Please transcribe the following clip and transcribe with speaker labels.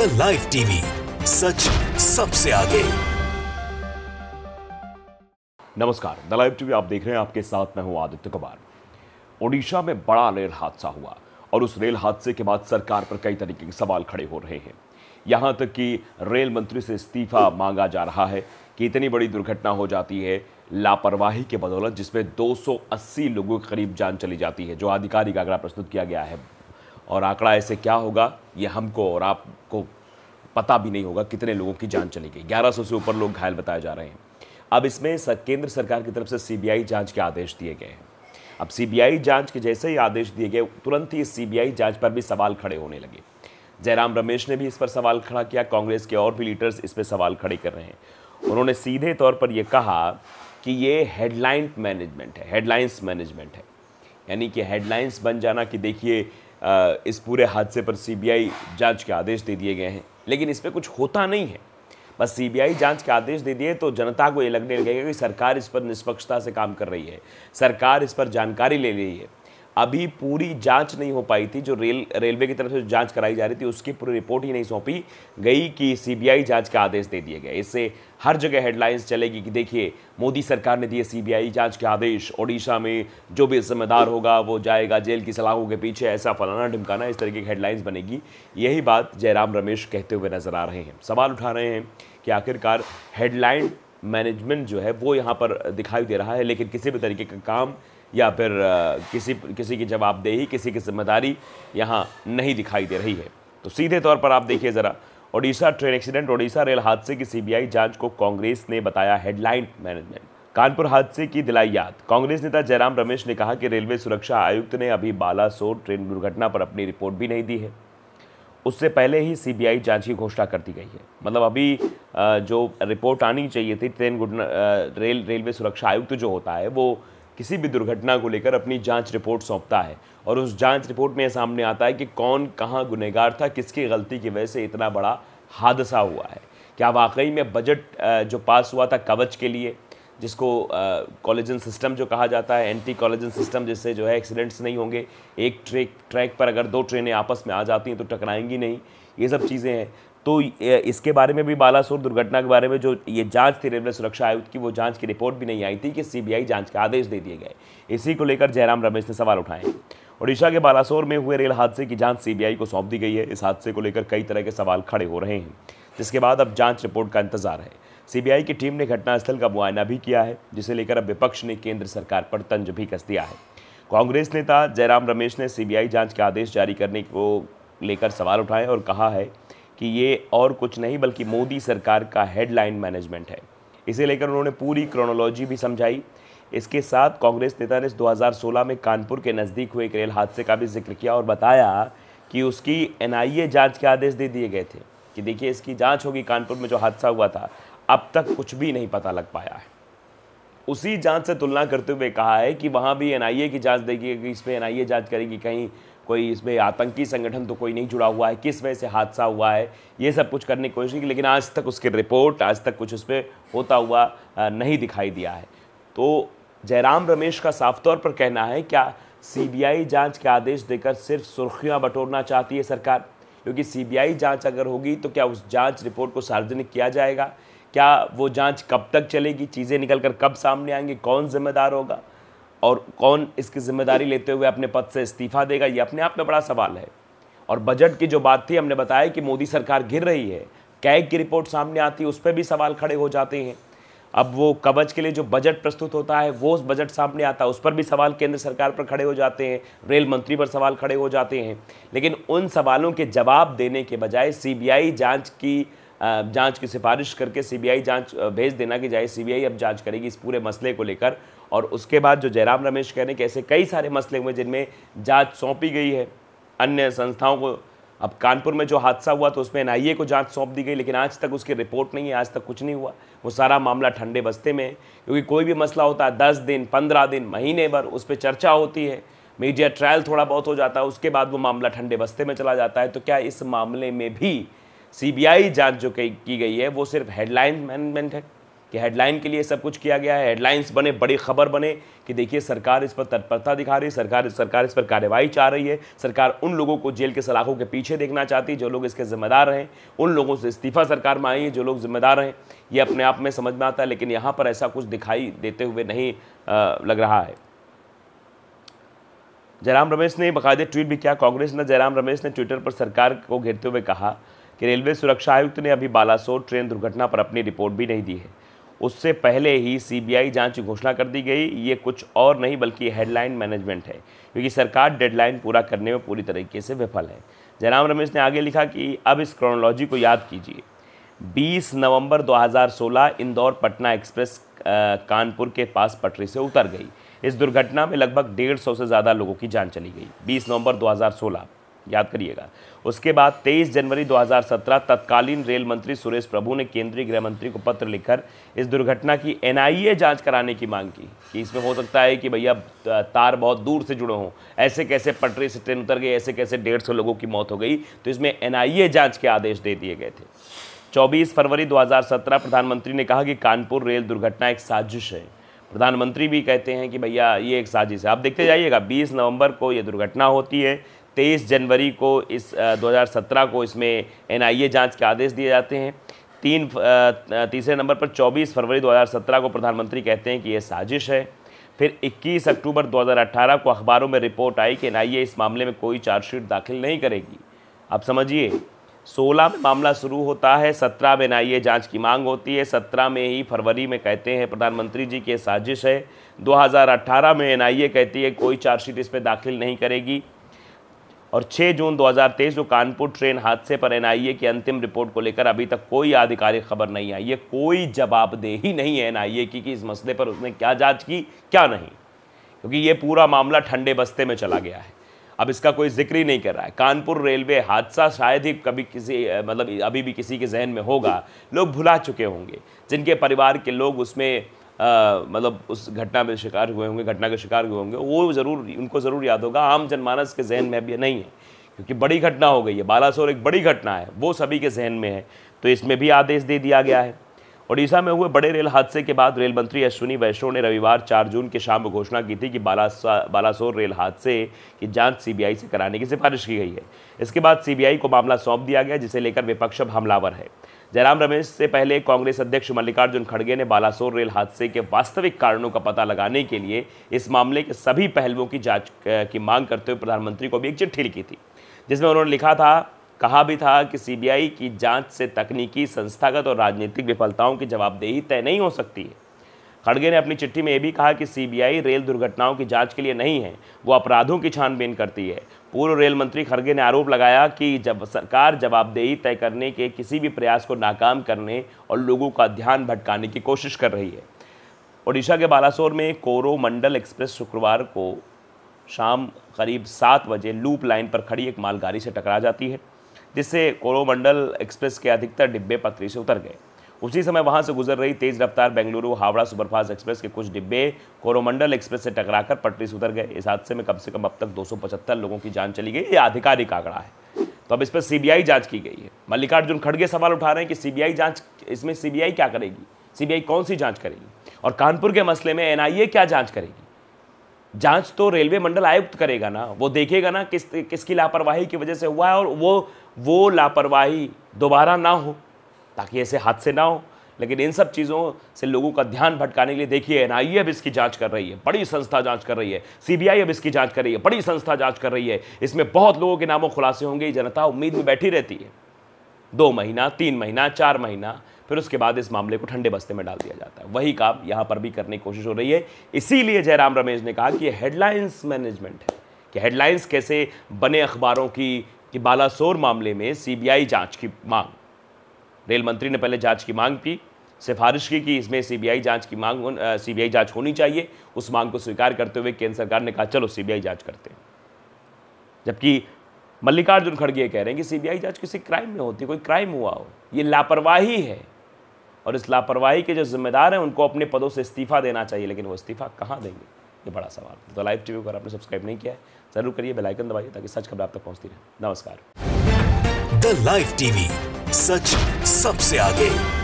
Speaker 1: the live TV सच सबसे आगे नमस्कार द लाइव टीवी आप देख रहे हैं आपके साथ मैं हूं आदित्य कुमार ओडिशा में बड़ा रेल हादसा हुआ और उस रेल हादसे के बाद सरकार पर कई तरीके के सवाल खड़े हो रहे हैं यहां तक कि रेल मंत्री से इस्तीफा मांगा जा रहा है कि इतनी बड़ी दुर्घटना हो जाती है लापरवाही के बदौलत जिसमें 280 लोगों के करीब जान चली जाती है जो आधिकारिक आंकड़ा प्रस्तुत किया गया है और आंकड़ा ऐसे क्या होगा ये हमको और आपको पता भी नहीं होगा कितने लोगों की जान चली गई 1100 से ऊपर लोग घायल बताए जा रहे हैं अब इसमें केंद्र सरकार की तरफ से सीबीआई जांच के आदेश दिए गए हैं अब सीबीआई जांच के जैसे ही आदेश दिए गए तुरंत ही सीबीआई जांच पर भी सवाल खड़े होने लगे जयराम रमेश ने भी इस पर सवाल खड़ा किया कांग्रेस के और भी लीडर्स इस पर सवाल खड़े कर रहे हैं उन्होंने सीधे तौर पर यह कहा कि ये हेडलाइन मैनेजमेंट है हेडलाइंस मैनेजमेंट है यानी कि हेडलाइंस बन जाना कि देखिए इस पूरे हादसे पर सीबीआई जांच के आदेश दे दिए गए हैं लेकिन इस पर कुछ होता नहीं है बस सीबीआई जांच के आदेश दे दिए तो जनता को ये लगने लगेगा कि सरकार इस पर निष्पक्षता से काम कर रही है सरकार इस पर जानकारी ले रही है अभी पूरी जांच नहीं हो पाई थी जो रेल रेलवे की तरफ से जांच कराई जा रही थी उसकी पूरी रिपोर्ट ही नहीं सौंपी गई कि सीबीआई जांच का आदेश दे दिए गए इससे हर जगह हेडलाइंस चलेगी कि देखिए मोदी सरकार ने दिए सीबीआई जांच के आदेश ओडिशा में जो भी जिम्मेदार होगा वो जाएगा जेल की सलाहों के पीछे ऐसा फलाना ढिमकाना इस तरीके की हेडलाइंस बनेगी यही बात जयराम रमेश कहते हुए नजर आ रहे हैं सवाल उठा रहे हैं कि आखिरकार हेडलाइन मैनेजमेंट जो है वो यहाँ पर दिखाई दे रहा है लेकिन किसी भी तरीके का काम या फिर किसी किसी की जवाबदेही किसी की जिम्मेदारी यहाँ नहीं दिखाई दे रही है तो सीधे तौर पर आप देखिए ज़रा Odisha train accident Odisha rail हादसे की सीबीआई जांच को कांग्रेस ने बताया हेडलाइन मैनेजमेंट कानपुर हादसे की दिलाई याद कांग्रेस नेता जयराम रमेश ने कहा कि रेलवे सुरक्षा आयुक्त ने अभी बालासोर ट्रेन दुर्घटना पर अपनी रिपोर्ट भी नहीं दी है उससे पहले ही सीबीआई जांच की घोषणा कर दी गई है मतलब अभी जो रिपोर्ट आनी चाहिए थी ट्रेन रेल रेलवे सुरक्षा आयुक्त जो होता है वो किसी भी दुर्घटना को लेकर अपनी जांच रिपोर्ट सौंपता है और उस जांच रिपोर्ट में सामने आता है कि कौन कहाँ गुनहगार था किसकी गलती की वजह से इतना बड़ा हादसा हुआ है क्या वाकई में बजट जो पास हुआ था कवच के लिए जिसको कॉलेजन सिस्टम जो कहा जाता है एंटी कॉलेजन सिस्टम जिससे जो है एक्सीडेंट्स नहीं होंगे एक ट्रैक ट्रैक पर अगर दो ट्रेनें आपस में आ जाती हैं तो टकराएंगी नहीं ये सब चीज़ें हैं तो इसके बारे में भी बालासोर दुर्घटना के बारे में जो ये जांच थी रेलवे सुरक्षा आयुक्त की वो जांच की रिपोर्ट भी नहीं आई थी कि सीबीआई जांच के आदेश दे दिए गए इसी को लेकर जयराम रमेश ने सवाल उठाए ओडिशा के बालासोर में हुए रेल हादसे की जांच सीबीआई को सौंप दी गई है इस हादसे को लेकर कई तरह के सवाल खड़े हो रहे हैं जिसके बाद अब जाँच रिपोर्ट का इंतजार है सीबीआई की टीम ने घटनास्थल का मुआयना भी किया है जिसे लेकर अब विपक्ष ने केंद्र सरकार पर तंज भी कस दिया है कांग्रेस नेता जयराम रमेश ने सीबीआई जांच के आदेश जारी करने को लेकर सवाल उठाए और कहा है कि ये और कुछ नहीं बल्कि मोदी सरकार का हेडलाइन मैनेजमेंट है इसे लेकर उन्होंने पूरी क्रोनोलॉजी भी समझाई इसके साथ कांग्रेस नेता ने 2016 में कानपुर के नज़दीक हुए एक रेल हादसे का भी जिक्र किया और बताया कि उसकी एन आई के आदेश दे दिए गए थे कि देखिए इसकी जाँच होगी कानपुर में जो हादसा हुआ था अब तक कुछ भी नहीं पता लग पाया है उसी जांच से तुलना करते हुए कहा है कि वहाँ भी एनआईए की जांच देगी इस पर एनआईए जांच करेगी कहीं कोई इसमें आतंकी संगठन तो कोई नहीं जुड़ा हुआ है किस वजह से हादसा हुआ है ये सब कुछ करने की कोशिश की लेकिन आज तक उसकी रिपोर्ट आज तक कुछ उस पर होता हुआ नहीं दिखाई दिया है तो जयराम रमेश का साफ तौर पर कहना है क्या सीबीआई जांच के आदेश देकर सिर्फ सुर्खियां बटोरना चाहती है सरकार क्योंकि सीबीआई जांच अगर होगी तो क्या उस जांच रिपोर्ट को सार्वजनिक किया जाएगा क्या वो जांच कब तक चलेगी चीज़ें निकल कर कब सामने आएंगी कौन जिम्मेदार होगा और कौन इसकी जिम्मेदारी लेते हुए अपने पद से इस्तीफा देगा ये अपने आप में बड़ा सवाल है और बजट की जो बात थी हमने बताया कि मोदी सरकार घिर रही है कैग की रिपोर्ट सामने आती है उस पर भी सवाल खड़े हो जाते हैं अब वो कवच के लिए जो बजट प्रस्तुत होता है वो बजट सामने आता है उस पर भी सवाल केंद्र सरकार पर खड़े हो जाते हैं रेल मंत्री पर सवाल खड़े हो जाते हैं लेकिन उन सवालों के जवाब देने के बजाय सीबीआई जांच की जांच की सिफारिश करके सीबीआई जांच भेज देना कि जाए सीबीआई अब जांच करेगी इस पूरे मसले को लेकर और उसके बाद जो जयराम रमेश कह रहे हैं कि ऐसे कई सारे मसले हुए जिनमें जांच सौंपी गई है अन्य संस्थाओं को अब कानपुर में जो हादसा हुआ तो उसमें एन को जांच सौंप दी गई लेकिन आज तक उसकी रिपोर्ट नहीं है आज तक कुछ नहीं हुआ वो सारा मामला ठंडे बस्ते में है क्योंकि कोई भी मसला होता है दस दिन पंद्रह दिन महीने भर उस पर चर्चा होती है मीडिया ट्रायल थोड़ा बहुत हो जाता है उसके बाद वो मामला ठंडे बस्ते में चला जाता है तो क्या इस मामले में भी सीबीआई जांच जो की गई है वो सिर्फ हेडलाइन मैनेजमेंट है कि हेडलाइन के लिए सब कुछ किया गया है हेडलाइंस बने बड़ी खबर बने कि देखिए सरकार इस पर तत्परता दिखा रही है सरकार सरकार इस पर कार्रवाई चाह रही है सरकार उन लोगों को जेल के सलाखों के पीछे देखना चाहती है जो लोग इसके जिम्मेदार हैं उन लोगों से इस्तीफा सरकार में आई है जो लोग जिम्मेदार हैं ये अपने आप में समझ में आता है लेकिन यहाँ पर ऐसा कुछ दिखाई देते हुए नहीं लग रहा है जयराम रमेश ने बाकायदे ट्वीट भी किया कांग्रेस ने जयराम रमेश ने ट्विटर पर सरकार को घेरते हुए कहा कि रेलवे सुरक्षा आयुक्त ने अभी बालासोर ट्रेन दुर्घटना पर अपनी रिपोर्ट भी नहीं दी है उससे पहले ही सीबीआई जांच की घोषणा कर दी गई ये कुछ और नहीं बल्कि हेडलाइन मैनेजमेंट है क्योंकि सरकार डेडलाइन पूरा करने में पूरी तरीके से विफल है जयराम रमेश ने आगे लिखा कि अब इस क्रोनोलॉजी को याद कीजिए 20 नवंबर 2016 इंदौर पटना एक्सप्रेस कानपुर के पास पटरी से उतर गई इस दुर्घटना में लगभग डेढ़ सौ से ज़्यादा लोगों की जान चली गई बीस नवम्बर दो याद करिएगा उसके बाद 23 जनवरी 2017 तत्कालीन रेल मंत्री सुरेश प्रभु ने केंद्रीय गृह मंत्री को पत्र लिखकर इस दुर्घटना की एनआईए जांच कराने की मांग की कि इसमें हो सकता है कि भैया तार बहुत दूर से जुड़े हों ऐसे कैसे पटरी से ट्रेन उतर गई ऐसे कैसे डेढ़ सौ लोगों की मौत हो गई तो इसमें एन जांच के आदेश दे दिए गए थे 24 फरवरी 2017 प्रधानमंत्री ने कहा कि कानपुर रेल दुर्घटना एक साजिश है प्रधानमंत्री भी कहते हैं कि भैया ये एक साजिश है आप देखते जाइएगा 20 नवंबर को ये दुर्घटना होती है तेईस जनवरी को इस 2017 को इसमें एनआईए जांच के आदेश दिए जाते हैं तीन तीसरे नंबर पर 24 फरवरी 2017 को प्रधानमंत्री कहते हैं कि यह साजिश है फिर 21 अक्टूबर 2018 को अखबारों में रिपोर्ट आई कि एनआईए इस मामले में कोई चार्जशीट दाखिल नहीं करेगी आप समझिए 16 में मामला शुरू होता है 17 में एनआईए जांच की मांग होती है 17 में ही फरवरी में कहते हैं प्रधानमंत्री जी की साजिश है 2018 में एनआईए कहती है कोई चार्जशीट इस पर दाखिल नहीं करेगी और 6 जून 2023 जो कानपुर ट्रेन हादसे पर एनआईए की अंतिम रिपोर्ट को लेकर अभी तक कोई आधिकारिक खबर नहीं आई है कोई जवाबदेही नहीं है एनआईए की कि इस मसले पर उसने क्या जांच की क्या नहीं क्योंकि ये पूरा मामला ठंडे बस्ते में चला गया है अब इसका कोई जिक्र ही नहीं कर रहा है कानपुर रेलवे हादसा शायद ही कभी किसी मतलब अभी भी किसी के जहन में होगा लोग भुला चुके होंगे जिनके परिवार के लोग उसमें मतलब उस घटना में शिकार हुए होंगे घटना के शिकार हुए होंगे वो ज़रूर उनको ज़रूर याद होगा आम जनमानस के जहन में अभी नहीं है क्योंकि बड़ी घटना हो गई है बालासोर एक बड़ी घटना है वो सभी के जहन में है तो इसमें भी आदेश दे दिया गया है ओडिशा में हुए बड़े रेल हादसे के बाद रेल मंत्री अश्विनी वैष्णव ने रविवार 4 जून की शाम घोषणा की थी कि बालासा बालासोर रेल हादसे की जांच सीबीआई से कराने की सिफारिश की गई है इसके बाद सीबीआई को मामला सौंप दिया गया जिसे लेकर विपक्ष अब हमलावर है जयराम रमेश से पहले कांग्रेस अध्यक्ष मल्लिकार्जुन खड़गे ने बालासोर रेल हादसे के वास्तविक कारणों का पता लगाने के लिए इस मामले के सभी पहलुओं की जाँच की मांग करते हुए प्रधानमंत्री को भी एक चिट्ठी लिखी थी जिसमें उन्होंने लिखा था कहा भी था कि सीबीआई की जांच से तकनीकी संस्थागत और राजनीतिक विफलताओं की जवाबदेही तय नहीं हो सकती है खड़गे ने अपनी चिट्ठी में यह भी कहा कि सीबीआई रेल दुर्घटनाओं की जांच के लिए नहीं है वो अपराधों की छानबीन करती है पूर्व रेल मंत्री खड़गे ने आरोप लगाया कि जब सरकार जवाबदेही तय करने के किसी भी प्रयास को नाकाम करने और लोगों का ध्यान भटकाने की कोशिश कर रही है ओडिशा के बालासोर में कोरो मंडल एक्सप्रेस शुक्रवार को शाम करीब सात बजे लूप लाइन पर खड़ी एक मालगाड़ी से टकरा जाती है जिससे कोरोमंडल एक्सप्रेस के अधिकतर डिब्बे पटरी से उतर गए उसी समय वहां से गुजर रही तेज रफ्तार बेंगलुरु हावड़ा सुपरफास्ट एक्सप्रेस के कुछ डिब्बे कोरोमंडल एक्सप्रेस से टकराकर पटरी से उतर गए इस हादसे में कम से कम अब तक दो लोगों की जान चली गई ये आधिकारिक आंकड़ा है तो अब इस पर सीबीआई जांच की गई है मल्लिकार्जुन खड़गे सवाल उठा रहे हैं कि सीबीआई जांच इसमें सीबीआई क्या करेगी सीबीआई कौन सी जांच करेगी और कानपुर के मसले में एनआईए क्या जांच करेगी जांच तो रेलवे मंडल आयुक्त करेगा ना वो देखेगा ना किस किसकी लापरवाही की वजह से हुआ है और वो वो लापरवाही दोबारा ना हो ताकि ऐसे हादसे ना हो लेकिन इन सब चीज़ों से लोगों का ध्यान भटकाने के लिए देखिए एन आई अब इसकी जांच कर रही है बड़ी संस्था जांच कर रही है सीबीआई अब इसकी जांच कर रही है बड़ी संस्था जांच कर रही है इसमें बहुत लोगों के नामों खुलासे होंगे जनता उम्मीद में बैठी रहती है दो महीना तीन महीना चार महीना फिर उसके बाद इस मामले को ठंडे बस्ते में डाल दिया जाता है वही काम यहाँ पर भी करने की कोशिश हो रही है इसीलिए जयराम रमेश ने कहा कि हेडलाइंस मैनेजमेंट है कि हेडलाइंस कैसे बने अखबारों की कि बालासोर मामले में सीबीआई जांच की मांग रेल मंत्री ने पहले जांच की मांग की सिफारिश की कि इसमें सीबीआई जांच की मांग सीबीआई जांच होनी चाहिए उस मांग को स्वीकार करते हुए केंद्र सरकार ने कहा चलो सीबीआई जांच करते हैं जबकि मल्लिकार्जुन खड़गे कह रहे हैं कि सीबीआई जांच किसी क्राइम में होती कोई क्राइम हुआ हो ये लापरवाही है और इस लापरवाही के जो जिम्मेदार हैं उनको अपने पदों से इस्तीफ़ा देना चाहिए लेकिन वो इस्तीफ़ा कहाँ देंगे ये बड़ा सवाल तो लाइव टीवी पर आपने सब्सक्राइब नहीं किया है ज़रूर करिए बेलाइकन दबाइए ताकि सच खबर आप तक पहुँचती रहे नमस्कार द लाइव टीवी सच सबसे आगे